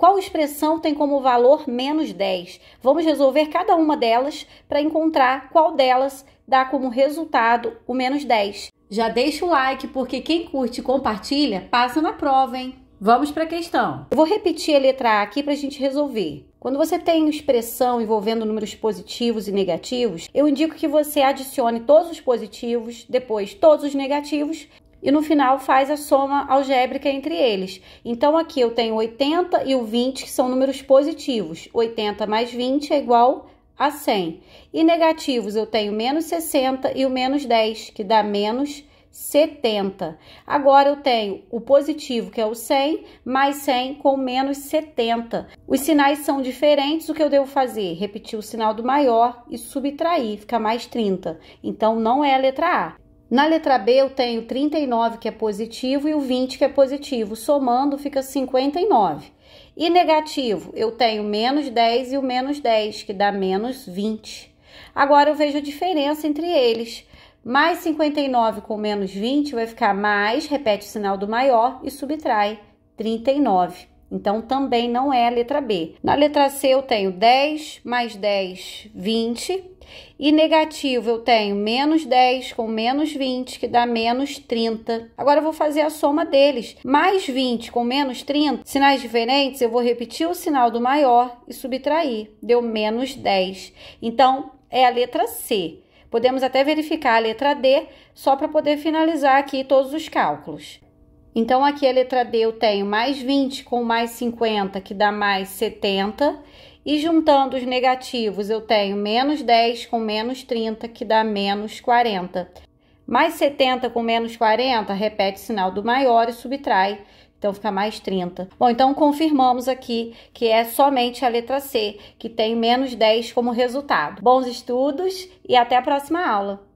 Qual expressão tem como valor menos 10? Vamos resolver cada uma delas para encontrar qual delas dá como resultado o menos 10. Já deixa o like, porque quem curte e compartilha passa na prova, hein? Vamos para a questão. Eu vou repetir a letra A aqui para a gente resolver. Quando você tem expressão envolvendo números positivos e negativos, eu indico que você adicione todos os positivos, depois todos os negativos e no final faz a soma algébrica entre eles. Então aqui eu tenho 80 e o 20 que são números positivos. 80 mais 20 é igual a 100. E negativos eu tenho menos 60 e o menos 10, que dá menos 70. Agora eu tenho o positivo, que é o 100, mais 100 com menos 70. Os sinais são diferentes, o que eu devo fazer? Repetir o sinal do maior e subtrair, fica mais 30. Então, não é a letra A. Na letra B eu tenho 39 que é positivo e o 20 que é positivo, somando fica 59. E negativo, eu tenho menos 10 e o menos 10, que dá menos 20. Agora eu vejo a diferença entre eles. Mais 59 com menos 20 vai ficar mais, repete o sinal do maior e subtrai 39. Então também não é a letra B. Na letra C eu tenho 10 mais 10, 20. E negativo eu tenho menos 10 com menos 20, que dá menos 30. Agora eu vou fazer a soma deles. Mais 20 com menos 30, sinais diferentes, eu vou repetir o sinal do maior e subtrair. Deu menos 10. Então é a letra C. Podemos até verificar a letra D só para poder finalizar aqui todos os cálculos. Então, aqui a letra D eu tenho mais 20 com mais 50, que dá mais 70. E juntando os negativos, eu tenho menos 10 com menos 30, que dá menos 40. Mais 70 com menos 40, repete o sinal do maior e subtrai. Então, fica mais 30. Bom, então confirmamos aqui que é somente a letra C, que tem menos 10 como resultado. Bons estudos e até a próxima aula!